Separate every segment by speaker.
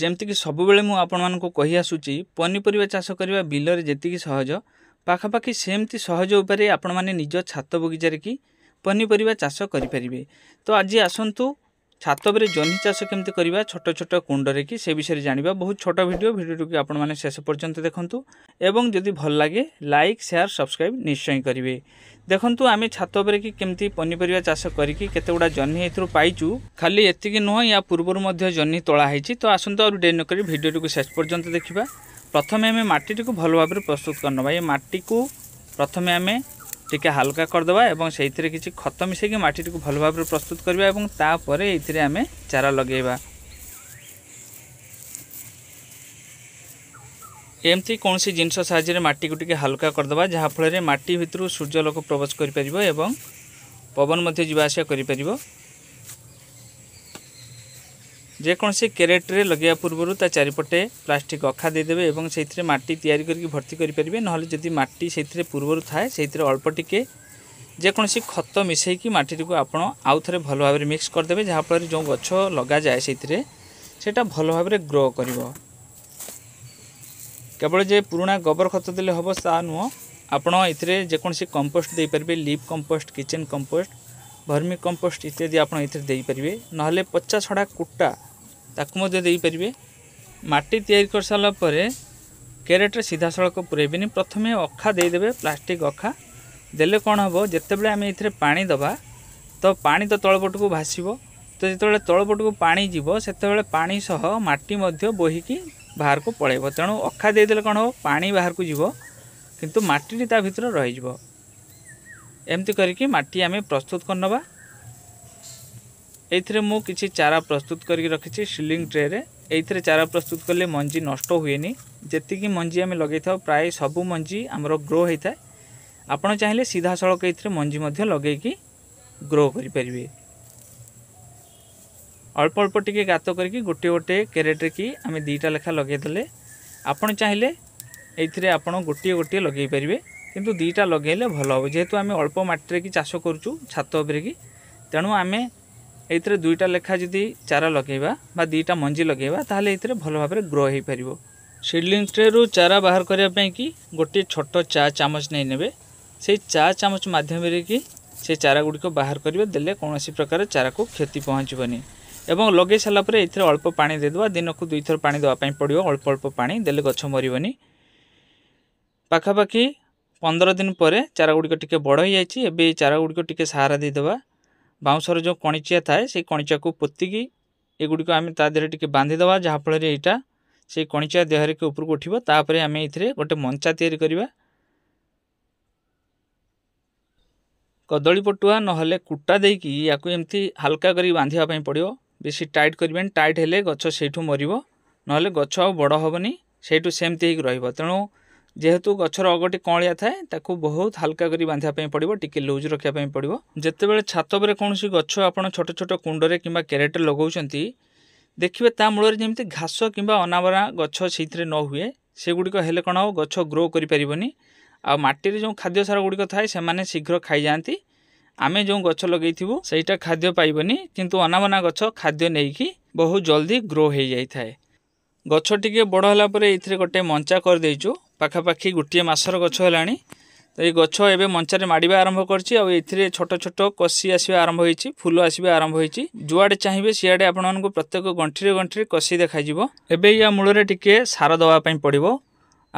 Speaker 1: ଯେମିତିକି ସବୁବେଳେ ମୁଁ ଆପଣମାନଙ୍କୁ କହି ଆସୁଛି ପନିପରିବା ଚାଷ କରିବା ବିଲରେ ଯେତିକି ସହଜ ପାଖାପାଖି ସେମିତି ସହଜ ଉପାୟରେ ଆପଣମାନେ ନିଜ ଛାତ ବଗିଚାରେ କି ପନିପରିବା ଚାଷ କରିପାରିବେ ତ ଆଜି ଆସନ୍ତୁ ছাত উপরে জহ্নি চাষ কেমি করা ছোট ছোট কুণ্ডরে কি সে বিষয়ে জাঁয়া বহু ছোট ভিডিও ভিডিওটি আপনার শেষ পর্যন্ত দেখুন এবং যদি ভাল লাগে লাইক সেয়ার সবসক্রাইব নিশ্চয় করবে দেখুন আমি ছাত উপরে কি কেমি পনিপরিবা চাষ করি কতগুড়া জহ্নি এর পাইছু খালি এতিকি নুহ ইয়া পূর্বর মধ্যে জহ্নি তোলা হয়েছি তো আসন্তু আর ডে নকি ভিডিওটি শেষ পর্যন্ত দেখা প্রথমে আমি মাটিটি ভাল ভাবে প্রস্তুত করে নেবা এই মাটিকে প্রথমে আমি টিকে হালকা କରିଦେବା ଏବଂ ସେଇଥିରେ କିଛି ଖତ ମିଶାଇକି ମାଟିଟିକୁ ଭଲ ଭାବରେ ପ୍ରସ୍ତୁତ କରିବା ଏବଂ ତାପରେ ଏଇଥିରେ ଆମେ ଚାରା ଲଗାଇବା ଏମିତି କୌଣସି ଜିନିଷ ସାହାଯ୍ୟରେ ମାଟିକୁ ଟିକେ ହାଲକା କରିଦେବା ଯାହାଫଳରେ ମାଟି ଭିତରୁ ସୂର୍ଯ୍ୟାଲୋକ ପ୍ରବେଶ କରିପାରିବ ଏବଂ ପବନ ମଧ୍ୟ ଯିବା ଆସିବା କରିପାରିବ যেকোনসি ক্যারেটরে লগাইয়া পূর্বর তা চারিপটে প্লাস্টিক অখা দিয়ে এবং সেই মাটি তৈরি করি ভর্তি করে পারবে নহলে যদি মাটি সেই পূর্বর থাকে সেই অল্প টিকে যেকোনসি খত মিশাইকি মাটিটিকে আপনার আউথরে ভাল ভাবে মিক্স করেদেবে যাফলের যে গছ লগা যায় সেই সেটা ভালোভাবে গ্রো করব কেবল যে পুরোনা গোবর খত দিলে হব তা নুহ আপনার এতে যেকোনসি কম্পোস্ট দিয়ে leaf compost kitchen compost vermicompost ইত্যাদি আপনার এতে দিয়ে পারে নহলে পচা ছড়া কুটা ତାକୁ ମଧ୍ୟ ଦେଇପାରିବେ ମାଟି ତିଆରି କରିସାରିଲା ପରେ କ୍ୟାରେଟ୍ରେ ସିଧାସଳଖ ପୂରାଇବେନି ପ୍ରଥମେ ଅଖା ଦେଇଦେବେ ପ୍ଲାଷ୍ଟିକ୍ ଅଖା ଦେଲେ କ'ଣ ହେବ ଯେତେବେଳେ ଆମେ ଏଥିରେ ପାଣି ଦେବା ତ ପାଣି ତ ତଳପଟକୁ ଭାସିବ ତ ଯେତେବେଳେ ତଳପଟକୁ ପାଣି ଯିବ ସେତେବେଳେ ପାଣି ସହ ମାଟି ମଧ୍ୟ ବୋହିକି ବାହାରକୁ ପଳାଇବ ତେଣୁ ଅଖା ଦେଇଦେଲେ କ'ଣ ହେବ ପାଣି ବାହାରକୁ ଯିବ କିନ୍ତୁ ମାଟିଟି ତା ଭିତରେ ରହିଯିବ ଏମିତି କରିକି ମାଟି ଆମେ ପ୍ରସ୍ତୁତ କରିନେବା এইথরে মু কিছু চারা প্রস্তুত করি রাখি সিলিং ট্রেরে এইথরে চারা প্রস্তুত কলে মঞ্জি নষ্ট হুয়েনি যেতিকি মঞ্জি আমি লগাই থাও প্রায় সবু মঞ্জি আমার গ্রো হয়ে থাকে আপনার চাইলে সিধা সড়ক এইথরে মঞ্জি মধ্যে লগাই কি গ্রো করিপারে অল্প অল্প টিকে গাত করি গোটে গোটে ক্যারেটরে কি আমি দুইটা লেখা লগাই লগাইদেলে আপনার চাইলে এইথরে আপনার গোটিয়ে গোটিয়ে লগাই পারে কিন্তু দুইটা লগাইলে ভালো হব যেহেতু আমি অল্প মাটিরে কি চাষ করছু ছাত উপরে কি তেমন আমি ଏଥିରେ ଦୁଇଟା ଲେଖା ଯଦି ଚାରା ଲଗାଇବା ବା ଦୁଇଟା ମଞ୍ଜି ଲଗାଇବା ତାହେଲେ ଏଥିରେ ଭଲ ଭାବରେ ଗ୍ରୋ ହୋଇପାରିବ ସିଡ଼ଲିଂ ଟ୍ରେରୁ ଚାରା ବାହାର କରିବା ପାଇଁକି ଗୋଟିଏ ଛୋଟ ଚା ଚାମଚ ନେଇ ନେବେ ସେଇ ଚା ଚାମଚ ମାଧ୍ୟମରେ କି ସେ ଚାରା ଗୁଡ଼ିକ ବାହାର କରିବେ ଦେଲେ କୌଣସି ପ୍ରକାର ଚାରାକୁ କ୍ଷତି ପହଞ୍ଚିବନି ଏବଂ ଲଗାଇ ସାରିଲା ପରେ ଏଥିରେ ଅଳ୍ପ ପାଣି ଦେଇଦେବା ଦିନକୁ ଦୁଇଥର ପାଣି ଦେବା ପାଇଁ ପଡ଼ିବ ଅଳ୍ପ ଅଳ୍ପ ପାଣି ଦେଲେ ଗଛ ମରିବନି ପାଖାପାଖି ପନ୍ଦର ଦିନ ପରେ ଚାରାଗୁଡ଼ିକ ଟିକିଏ ବଡ଼ ହୋଇଯାଇଛି ଏବେ ଏଇ ଚାରାଗୁଡ଼ିକ ଟିକିଏ ସାହାରା ଦେଇଦେବା ବାଉଁଶର ଯେଉଁ କଣିଚିଆ ଥାଏ ସେଇ କଣିଚିଆକୁ ପୋତିକି ଏଗୁଡ଼ିକ ଆମେ ତା ଦେହରେ ଟିକେ ବାନ୍ଧିଦେବା ଯାହାଫଳରେ ଏଇଟା ସେଇ କଣିଚିଆ ଦେହରିକି ଉପରକୁ ଉଠିବ ତାପରେ ଆମେ ଏଥିରେ ଗୋଟେ ମଞ୍ଚା ତିଆରି କରିବା କଦଳୀ ପଟୁଆ ନହେଲେ କୁଟା ଦେଇକି ୟାକୁ ଏମିତି ହାଲକା କରି ବାନ୍ଧିବା ପାଇଁ ପଡ଼ିବ ବେଶୀ ଟାଇଟ୍ କରିବେନି ଟାଇଟ୍ ହେଲେ ଗଛ ସେଇଠୁ ମରିବ ନହେଲେ ଗଛ ଆଉ ବଡ଼ ହେବନି ସେଇଠୁ ସେମିତି ହେଇକି ରହିବ ତେଣୁ ଯେହେତୁ ଗଛର ଅଗଟି କଅଁଳିଆ ଥାଏ ତାକୁ ବହୁତ ହାଲକା କରି ବାନ୍ଧିବା ପାଇଁ ପଡ଼ିବ ଟିକେ ଲୁଜ୍ ରଖିବା ପାଇଁ ପଡ଼ିବ ଯେତେବେଳେ ଛାତ ଉପରେ କୌଣସି ଗଛ ଆପଣ ଛୋଟ ଛୋଟ କୁଣ୍ଡରେ କିମ୍ବା କ୍ୟାରେଟ୍ରେ ଲଗାଉଛନ୍ତି ଦେଖିବେ ତା ମୂଳରେ ଯେମିତି ଘାସ କିମ୍ବା ଅନାବରା ଗଛ ସେଇଥିରେ ନ ହୁଏ ସେଗୁଡ଼ିକ ହେଲେ କ'ଣ ହେବ ଗଛ ଗ୍ରୋ କରିପାରିବନି ଆଉ ମାଟିରେ ଯେଉଁ ଖାଦ୍ୟ ସାର ଗୁଡ଼ିକ ଥାଏ ସେମାନେ ଶୀଘ୍ର ଖାଇଯାଆନ୍ତି ଆମେ ଯେଉଁ ଗଛ ଲଗେଇଥିବୁ ସେଇଟା ଖାଦ୍ୟ ପାଇବନି କିନ୍ତୁ ଅନାବନା ଗଛ ଖାଦ୍ୟ ନେଇକି ବହୁ ଜଲ୍ଦି ଗ୍ରୋ ହୋଇଯାଇଥାଏ ଗଛ ଟିକେ ବଡ଼ ହେଲା ପରେ ଏଥିରେ ଗୋଟେ ମଞ୍ଚା କରିଦେଇଛୁ ପାଖାପାଖି ଗୋଟିଏ ମାସର ଗଛ ହେଲାଣି ଏଇ ଗଛ ଏବେ ମଞ୍ଚାରେ ମାଡ଼ିବା ଆରମ୍ଭ କରିଛି ଆଉ ଏଥିରେ ଛୋଟ ଛୋଟ କଷି ଆସିବା ଆରମ୍ଭ ହୋଇଛି ଫୁଲ ଆସିବା ଆରମ୍ଭ ହୋଇଛି ଯୁଆଡ଼େ ଚାହିଁବେ ସିଆଡ଼େ ଆପଣମାନଙ୍କୁ ପ୍ରତ୍ୟେକ ଗଣ୍ଠିରେ ଗଣ୍ଠିରେ କଷି ଦେଖାଯିବ ଏବେ ୟା ମୂଳରେ ଟିକିଏ ସାର ଦେବା ପାଇଁ ପଡ଼ିବ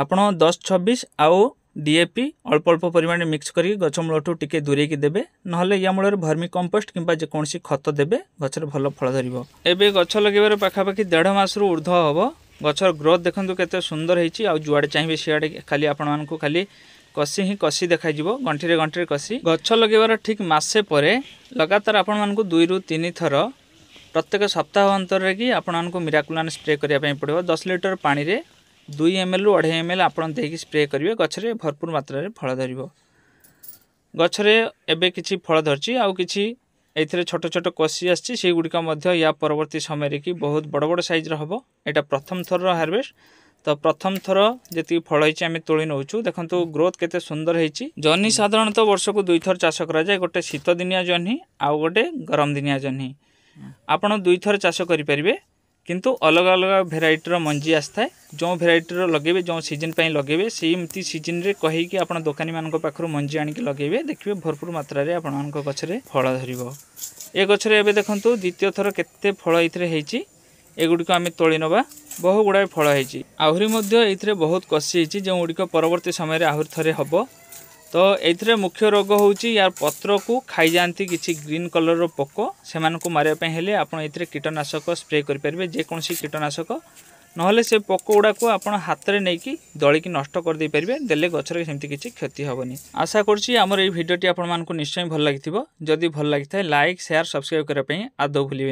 Speaker 1: ଆପଣ ଦଶ ଛବିଶ ଆଉ ডিএপি অল্প অল্প পরিমাণে মিক্স করি গছ মূলঠু টিকি দূরেকি দেবে নহলে ইয়া মূলের ভর্মি কম্পোস্ট কিংবা যেকোন খত দেবে গছরে ভালো ফল ধরব এবে গছ লগাইবার পাখাপাখি দেড় মাসর ঊর্ধ্ব হব ଗଛର ଗ୍ରୋଥ୍ ଦେଖନ୍ତୁ କେତେ ସୁନ୍ଦର ହେଇଛି ଆଉ ଯୁଆଡ଼େ ଚାହିଁବେ ସିଆଡ଼େ ଖାଲି ଆପଣମାନଙ୍କୁ ଖାଲି କଷି ହିଁ କଷି ଦେଖାଯିବ ଗଣ୍ଠିରେ ଗଣ୍ଠିରେ କଷି ଗଛ ଲଗାଇବାର ଠିକ୍ ମାସେ ପରେ ଲଗାତାର ଆପଣମାନଙ୍କୁ ଦୁଇରୁ ତିନି ଥର ପ୍ରତ୍ୟେକ ସପ୍ତାହ ଅନ୍ତରରେ କି ଆପଣମାନଙ୍କୁ ମିରାକୁଲାନ୍ ସ୍ପ୍ରେ କରିବା ପାଇଁ ପଡ଼ିବ ଦଶ ଲିଟର ପାଣିରେ ଦୁଇ ଏମ୍ଏଲ୍ରୁ ଅଢ଼େଇ ଏମ୍ ଏଲ୍ ଆପଣ ଦେଇକି ସ୍ପ୍ରେ କରିବେ ଗଛରେ ଭରପୁର ମାତ୍ରାରେ ଫଳ ଧରିବ ଗଛରେ ଏବେ କିଛି ଫଳ ଧରିଛି ଆଉ କିଛି ଏଥିରେ ଛୋଟ ଛୋଟ କୋଷି ଆସିଛି ସେଗୁଡ଼ିକ ମଧ୍ୟ ୟା ପରବର୍ତ୍ତୀ ସମୟରେ କି ବହୁତ ବଡ଼ ବଡ଼ ସାଇଜ୍ର ହେବ ଏଇଟା ପ୍ରଥମ ଥରର ହାରଭେଷ୍ଟ ତ ପ୍ରଥମ ଥର ଯେତିକି ଫଳ ହେଇଛି ଆମେ ତୋଳି ନେଉଛୁ ଦେଖନ୍ତୁ ଗ୍ରୋଥ୍ କେତେ ସୁନ୍ଦର ହେଇଛି ଜହ୍ନି ସାଧାରଣତଃ ବର୍ଷକୁ ଦୁଇଥର ଚାଷ କରାଯାଏ ଗୋଟେ ଶୀତଦିନିଆ ଜହ୍ନି ଆଉ ଗୋଟେ ଗରମ ଦିନିଆ ଜହ୍ନି ଆପଣ ଦୁଇଥର ଚାଷ କରିପାରିବେ କିନ୍ତୁ ଅଲଗା ଅଲଗା ଭେରାଇଟିର ମଞ୍ଜି ଆସିଥାଏ ଯେଉଁ ଭେରାଇଟିର ଲଗାଇବେ ଯେଉଁ ସିଜନ୍ ପାଇଁ ଲଗାଇବେ ସେମିତି ସିଜନ୍ରେ କହିକି ଆପଣ ଦୋକାନୀମାନଙ୍କ ପାଖରୁ ମଞ୍ଜି ଆଣିକି ଲଗାଇବେ ଦେଖିବେ ଭରପୁର ମାତ୍ରାରେ ଆପଣମାନଙ୍କ ଗଛରେ ଫଳ ଧରିବ ଏ ଗଛରେ ଏବେ ଦେଖନ୍ତୁ ଦ୍ୱିତୀୟ ଥର କେତେ ଫଳ ଏଥିରେ ହେଇଛି ଏଗୁଡ଼ିକ ଆମେ ତୋଳି ନେବା ବହୁ ଗୁଡ଼ାଏ ଫଳ ହେଇଛି ଆହୁରି ମଧ୍ୟ ଏଥିରେ ବହୁତ କଷି ହେଇଛି ଯେଉଁଗୁଡ଼ିକ ପରବର୍ତ୍ତୀ ସମୟରେ ଆହୁରି ଥରେ ହେବ তো এই থরে মুখ্য রোগ হউচি ইয়ার পত্রক কু খাই জানতি কিচি গ্রিন কালারৰ পোকো সেমানক মারে পহেলে आपण এই থরে কীটনাশক স্প্ৰে কৰি পৰিবে जे কোনসি কীটনাশক নহলে সে পোকো উড়া কও आपण হাতৰে নেকি দળી কি নষ্ট কৰি দি পৰিবে দেলে গছৰ কিমতে কিচি ক্ষতি হব নি আশা কৰিছি আমাৰ এই ভিডিওটি आपण মানক নিশ্চয় ভাল লাগি থিবো যদি ভাল লাগি থাকে লাইক শেয়ার সাবস্ক্রাইব কৰে পই আ দ ভলি